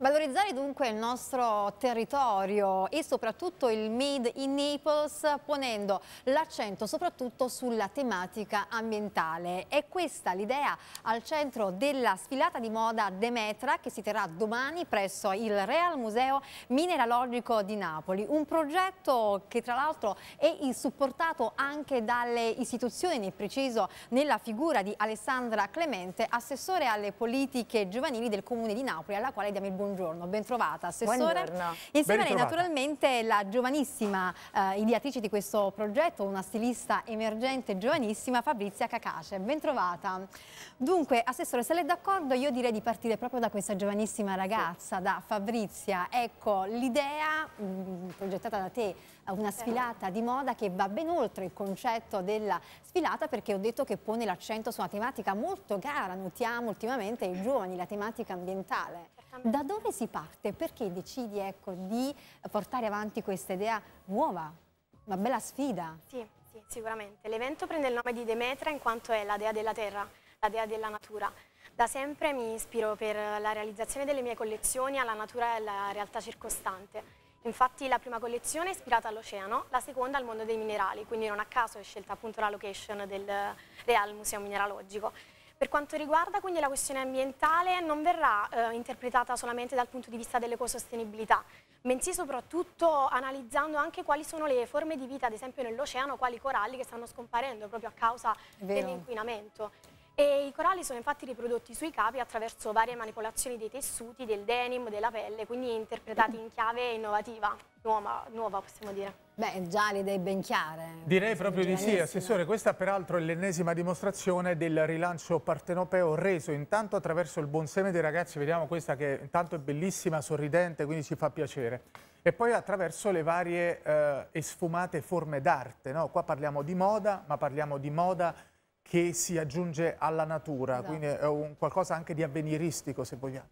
Valorizzare dunque il nostro territorio e soprattutto il Made in Naples ponendo l'accento soprattutto sulla tematica ambientale. È questa l'idea al centro della sfilata di moda Demetra che si terrà domani presso il Real Museo Mineralogico di Napoli. Un progetto che tra l'altro è supportato anche dalle istituzioni, nel preciso nella figura di Alessandra Clemente, assessore alle politiche giovanili del Comune di Napoli, alla quale diamo il buon buongiorno, ben trovata Assessore. Buongiorno. Insieme a lei naturalmente la giovanissima eh, ideatrice di questo progetto, una stilista emergente giovanissima Fabrizia Cacace, bentrovata. Dunque Assessore se lei è d'accordo io direi di partire proprio da questa giovanissima ragazza, sì. da Fabrizia. Ecco l'idea mm, progettata da te, una sfilata di moda che va ben oltre il concetto della sfilata perché ho detto che pone l'accento su una tematica molto cara, notiamo ultimamente i giovani, la tematica ambientale. Da dove si parte? Perché decidi ecco, di portare avanti questa idea nuova? Una bella sfida. Sì, sì sicuramente. L'evento prende il nome di Demetra in quanto è la dea della terra, la dea della natura. Da sempre mi ispiro per la realizzazione delle mie collezioni alla natura e alla realtà circostante. Infatti la prima collezione è ispirata all'oceano, la seconda al mondo dei minerali, quindi non a caso è scelta appunto la location del Real Museo Mineralogico. Per quanto riguarda quindi la questione ambientale non verrà eh, interpretata solamente dal punto di vista dell'ecosostenibilità, bensì soprattutto analizzando anche quali sono le forme di vita, ad esempio nell'oceano, quali coralli che stanno scomparendo proprio a causa dell'inquinamento. E I coralli sono infatti riprodotti sui capi attraverso varie manipolazioni dei tessuti, del denim, della pelle, quindi interpretati in chiave innovativa, nuova, nuova possiamo dire. Beh, già le idee ben chiare. Direi proprio di sì, Assessore. Questa peraltro è l'ennesima dimostrazione del rilancio partenopeo reso intanto attraverso il buon seme dei ragazzi. Vediamo questa che intanto è bellissima, sorridente, quindi ci fa piacere. E poi attraverso le varie eh, sfumate forme d'arte. No? Qua parliamo di moda, ma parliamo di moda che si aggiunge alla natura, esatto. quindi è un qualcosa anche di avveniristico se vogliamo.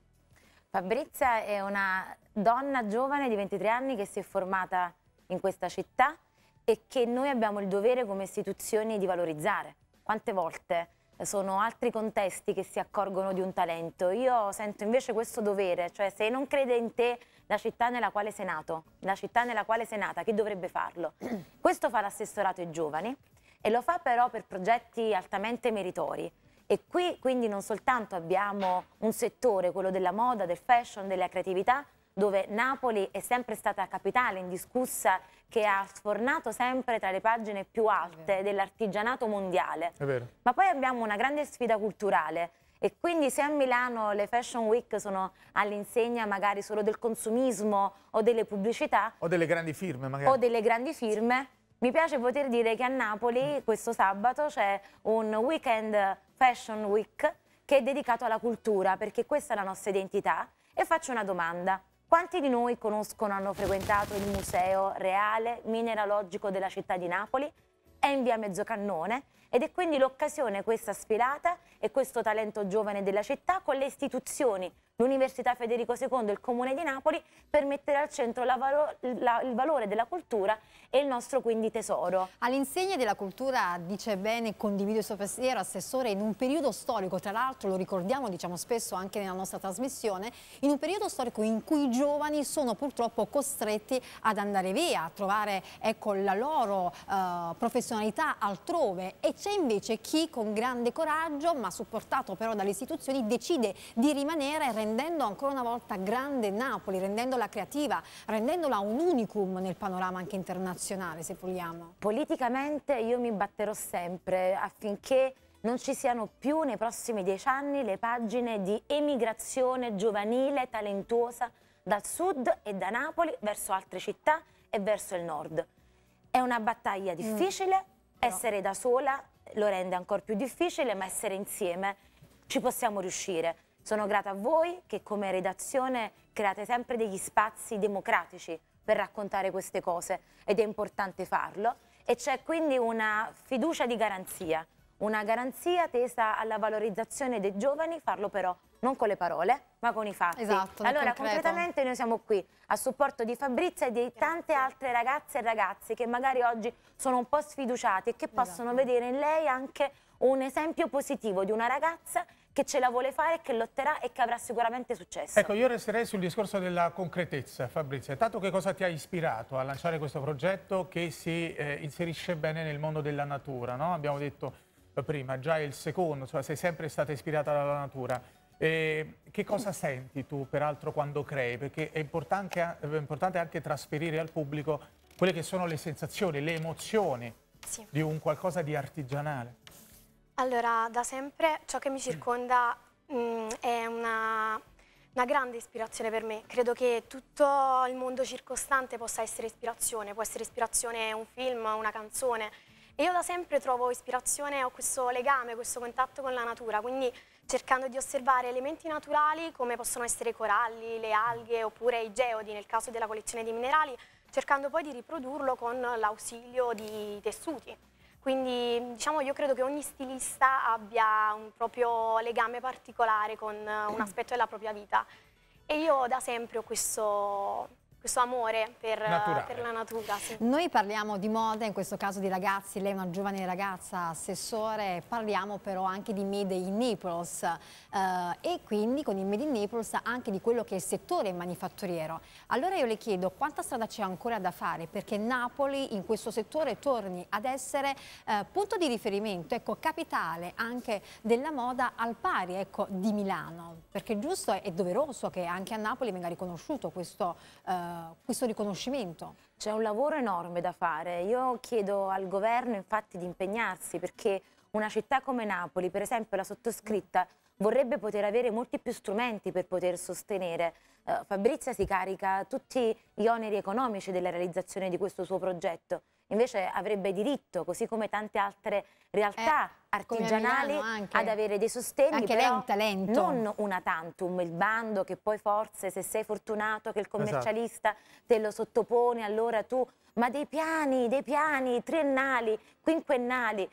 Fabrizia è una donna giovane di 23 anni che si è formata in questa città e che noi abbiamo il dovere come istituzioni di valorizzare. Quante volte sono altri contesti che si accorgono di un talento. Io sento invece questo dovere, cioè se non crede in te la città nella quale sei nato, la città nella quale sei nata, chi dovrebbe farlo? Questo fa l'assessorato ai giovani, e lo fa però per progetti altamente meritori. E qui quindi non soltanto abbiamo un settore, quello della moda, del fashion, della creatività, dove Napoli è sempre stata capitale indiscussa che ha sfornato sempre tra le pagine più alte dell'artigianato mondiale. È vero. Ma poi abbiamo una grande sfida culturale e quindi se a Milano le Fashion Week sono all'insegna magari solo del consumismo o delle pubblicità o delle grandi firme magari o delle grandi firme mi piace poter dire che a Napoli questo sabato c'è un weekend Fashion Week che è dedicato alla cultura, perché questa è la nostra identità. E faccio una domanda. Quanti di noi conoscono, hanno frequentato il Museo Reale Mineralogico della città di Napoli? È in via Mezzocannone ed è quindi l'occasione questa sfilata e questo talento giovane della città con le istituzioni l'Università Federico II e il Comune di Napoli per mettere al centro la valo la, il valore della cultura e il nostro quindi tesoro. All'insegna della cultura dice bene, condivido il suo pensiero, Assessore, in un periodo storico, tra l'altro lo ricordiamo diciamo spesso anche nella nostra trasmissione, in un periodo storico in cui i giovani sono purtroppo costretti ad andare via, a trovare ecco, la loro eh, professionalità altrove e c'è invece chi con grande coraggio, ma supportato però dalle istituzioni, decide di rimanere e rendere rendendo ancora una volta grande Napoli, rendendola creativa, rendendola un unicum nel panorama anche internazionale, se vogliamo. Politicamente io mi batterò sempre affinché non ci siano più nei prossimi dieci anni le pagine di emigrazione giovanile talentuosa dal sud e da Napoli verso altre città e verso il nord. È una battaglia mm. difficile, mm. essere da sola lo rende ancora più difficile, ma essere insieme ci possiamo riuscire. Sono grata a voi che come redazione create sempre degli spazi democratici per raccontare queste cose ed è importante farlo e c'è quindi una fiducia di garanzia, una garanzia tesa alla valorizzazione dei giovani, farlo però non con le parole ma con i fatti. Esatto, allora concretamente noi siamo qui a supporto di Fabrizia e di tante altre ragazze e ragazzi che magari oggi sono un po' sfiduciati e che possono esatto. vedere in lei anche un esempio positivo di una ragazza che ce la vuole fare, che lotterà e che avrà sicuramente successo. Ecco, io resterei sul discorso della concretezza, Fabrizio. Tanto che cosa ti ha ispirato a lanciare questo progetto che si eh, inserisce bene nel mondo della natura? No? Abbiamo detto eh, prima, già il secondo, cioè sei sempre stata ispirata dalla natura. E che cosa senti tu peraltro quando crei? Perché è importante, è importante, anche trasferire al pubblico quelle che sono le sensazioni, le emozioni sì. di un qualcosa di artigianale. Allora, da sempre ciò che mi circonda mh, mm, è una, una, grande ispirazione per me. Credo che tutto il mondo circostante possa essere ispirazione, può essere ispirazione un film, una canzone. E io da sempre trovo ispirazione, ho questo legame, questo contatto con la natura, quindi cercando di osservare elementi naturali come possono essere i coralli, le alghe oppure i geodi nel caso della collezione di minerali, cercando poi di riprodurlo con l'ausilio di tessuti. Quindi diciamo io credo che ogni stilista abbia un proprio legame particolare con un aspetto della propria vita e io da sempre ho questo, questo amore per, eh, per la natura. Sì. Noi parliamo di moda, in questo caso di ragazzi, lei è una giovane ragazza assessore, parliamo però anche di Made in Naples eh, e quindi con il Made in Naples anche di quello che è il settore manifatturiero. Allora io le chiedo quanta strada c'è ancora da fare perché Napoli in questo settore torni ad essere eh, punto di riferimento, ecco, capitale anche della moda al pari ecco, di Milano, perché giusto è doveroso che anche a Napoli venga riconosciuto questo eh, eh, questo riconoscimento? C'è un lavoro enorme da fare. Io chiedo al governo infatti di impegnarsi perché una città come Napoli, per esempio la sottoscritta, vorrebbe poter avere molti più strumenti per poter sostenere. Uh, Fabrizia si carica tutti gli oneri economici della realizzazione di questo suo progetto invece avrebbe diritto, così come tante altre realtà eh, artigianali, anche, ad avere dei sostegni. Anche lei è un talento. Non una tantum, il bando che poi forse se sei fortunato che il esatto. commercialista esatto. te lo sottopone, allora tu... Ma dei piani, dei piani triennali, quinquennali.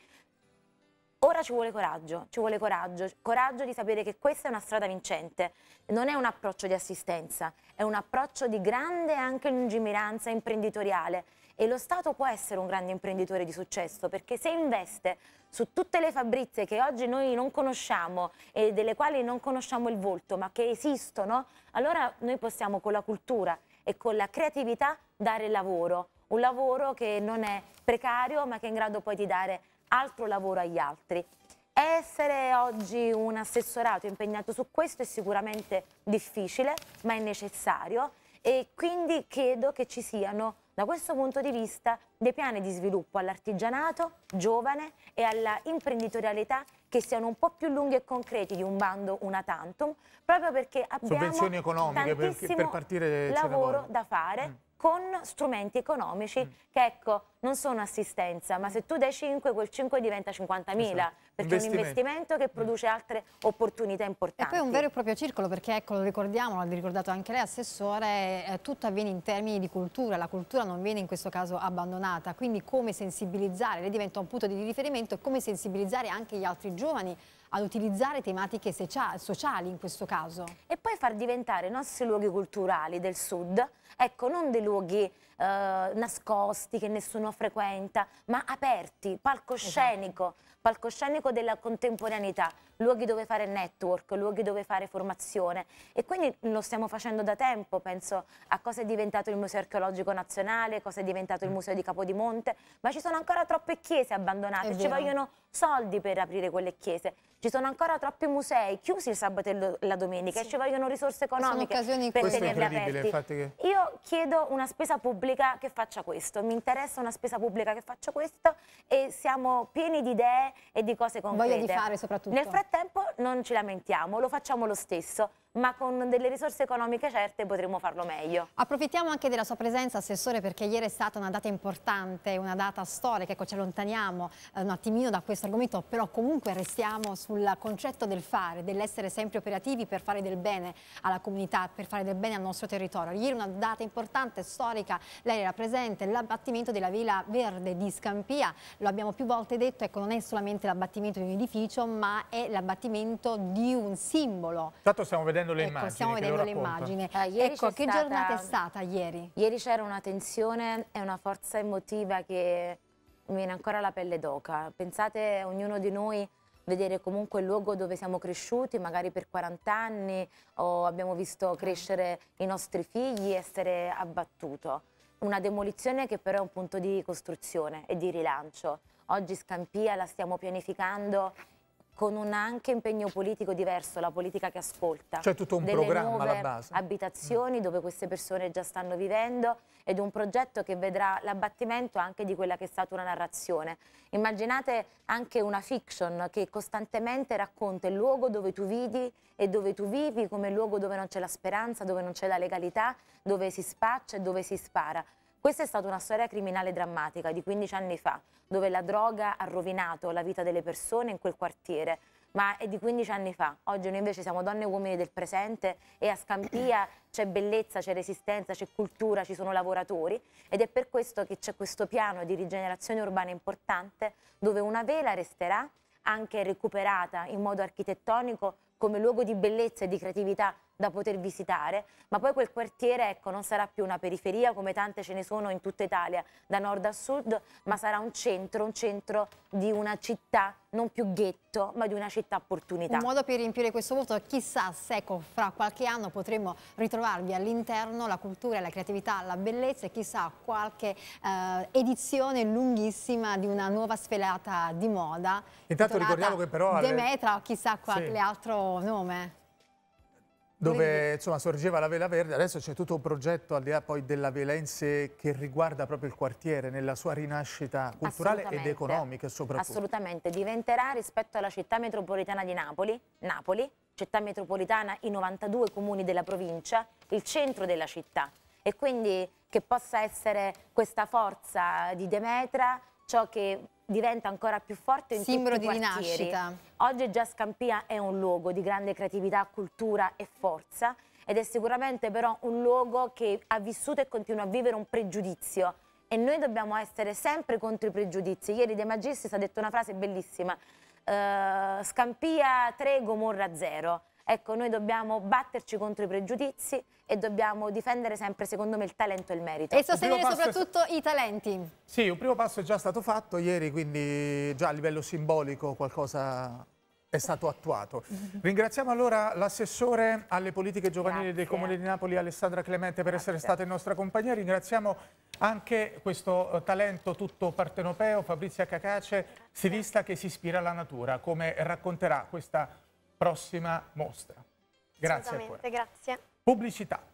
Ora ci vuole coraggio, ci vuole coraggio, coraggio di sapere che questa è una strada vincente, non è un approccio di assistenza, è un approccio di grande anche lungimiranza imprenditoriale e lo Stato può essere un grande imprenditore di successo perché se investe su tutte le fabbrizie che oggi noi non conosciamo e delle quali non conosciamo il volto ma che esistono, allora noi possiamo con la cultura e con la creatività dare lavoro, un lavoro che non è precario ma che è in grado poi di dare altro lavoro agli altri. Essere oggi un assessorato impegnato su questo è sicuramente difficile ma è necessario e quindi chiedo che ci siano da questo punto di vista dei piani di sviluppo all'artigianato giovane e all'imprenditorialità che siano un po' più lunghi e concreti di un bando una tantum, proprio perché abbiamo Sovvenzioni economiche per, per partire lavoro, lavoro da fare. Mm con strumenti economici mm. che ecco non sono assistenza, ma se tu dai 5 quel 5 diventa 50.000 esatto. perché è un investimento che mm. produce altre opportunità importanti. E poi un vero e proprio circolo perché ecco lo ricordiamo, l'ha ricordato anche lei Assessore, eh, tutto avviene in termini di cultura, la cultura non viene in questo caso abbandonata, quindi come sensibilizzare, lei diventa un punto di riferimento e come sensibilizzare anche gli altri giovani ad utilizzare tematiche sociali in questo caso. E poi far diventare i nostri luoghi culturali del sud, ecco, non dei luoghi eh, nascosti che nessuno frequenta, ma aperti, palcoscenico, esatto. palcoscenico della contemporaneità, luoghi dove fare network, luoghi dove fare formazione e quindi lo stiamo facendo da tempo, penso a cosa è diventato il Museo Archeologico Nazionale, cosa è diventato il mm. Museo di Capodimonte, ma ci sono ancora troppe chiese abbandonate, ci vogliono soldi per aprire quelle chiese, ci sono ancora troppi musei chiusi il sabato e la domenica sì. e ci vogliono risorse economiche per tenerli aperti. Che... Io chiedo una spesa pubblica pubblica che faccia questo, mi interessa una spesa pubblica che faccia questo e siamo pieni di idee e di cose concrete. Voglia di fare soprattutto. Nel frattempo non ci lamentiamo, lo facciamo lo stesso ma con delle risorse economiche certe potremo farlo meglio. Approfittiamo anche della sua presenza, Assessore, perché ieri è stata una data importante, una data storica, ecco ci allontaniamo eh, un attimino da questo argomento, però comunque restiamo sul concetto del fare, dell'essere sempre operativi per fare del bene alla comunità, per fare del bene al nostro territorio. Ieri una data importante, storica, lei era presente, l'abbattimento della Vela Verde di Scampia, lo abbiamo più volte detto, ecco non è solamente l'abbattimento di un edificio, ma è l'abbattimento di un simbolo. Tanto stiamo vedendo vedendo le ecco, immagini. Stiamo vedendo le immagini. Eh, ecco, che stata... giornata è stata ieri? Ieri c'era una tensione e una forza emotiva che mi viene ancora la pelle d'oca. Pensate, ognuno di noi vedere comunque il luogo dove siamo cresciuti, magari per 40 anni, o abbiamo visto crescere i nostri figli, essere abbattuto. Una demolizione che però è un punto di costruzione e di rilancio. Oggi Scampia la stiamo pianificando con un anche impegno politico diverso, la politica che ascolta. C'è cioè, tutto un programma alla base. abitazioni dove queste persone già stanno vivendo ed un progetto che vedrà l'abbattimento anche di quella che è stata una narrazione. Immaginate anche una fiction che costantemente racconta il luogo dove tu vivi e dove tu vivi come luogo dove non c'è la speranza, dove non c'è la legalità, dove si spaccia e dove si spara. Questa è stata una storia criminale drammatica di 15 anni fa, dove la droga ha rovinato la vita delle persone in quel quartiere, ma è di 15 anni fa. Oggi noi invece siamo donne e uomini del presente e a Scampia c'è bellezza, c'è resistenza, c'è cultura, ci sono lavoratori ed è per questo che c'è questo piano di rigenerazione urbana importante dove una vela resterà anche recuperata in modo architettonico come luogo di bellezza e di creatività da poter visitare, ma poi quel quartiere ecco, non sarà più una periferia come tante ce ne sono in tutta Italia, da nord a sud, ma sarà un centro, un centro di una città non più ghetto, ma di una città opportunità. Un modo per riempire questo voto, chissà se ecco, fra qualche anno potremo ritrovarvi all'interno la cultura, la creatività, la bellezza e chissà qualche eh, edizione lunghissima di una nuova sfelata di moda. Intanto ricordiamo che però... Demetra o chissà quale sì. altro nome dove insomma, sorgeva la Vela Verde, adesso c'è tutto un progetto al di là poi della Velense che riguarda proprio il quartiere nella sua rinascita culturale ed economica soprattutto. Assolutamente, diventerà rispetto alla città metropolitana di Napoli, Napoli, città metropolitana i 92 comuni della provincia, il centro della città e quindi che possa essere questa forza di Demetra ciò che diventa ancora più forte in Simbolo tutti i quartieri. di quartieri. Rinascita. Oggi già Scampia è un luogo di grande creatività, cultura e forza ed è sicuramente però un luogo che ha vissuto e continua a vivere un pregiudizio e noi dobbiamo essere sempre contro i pregiudizi. Ieri De Magistris ha detto una frase bellissima, uh, Scampia 3, Gomorra 0 Ecco, noi dobbiamo batterci contro i pregiudizi e dobbiamo difendere sempre, secondo me, il talento e il merito. E sostenere soprattutto è... i talenti. Sì, un primo passo è già stato fatto ieri, quindi già a livello simbolico qualcosa è stato attuato. Ringraziamo allora l'assessore alle politiche giovanili Grazie. del Comune di Napoli, Alessandra Clemente, per Grazie. essere stata in nostra compagnia. Ringraziamo anche questo eh, talento tutto partenopeo, Fabrizia Cacace, stilista che si ispira alla natura, come racconterà questa prossima mostra. Grazie ancora. Grazie. Pubblicità.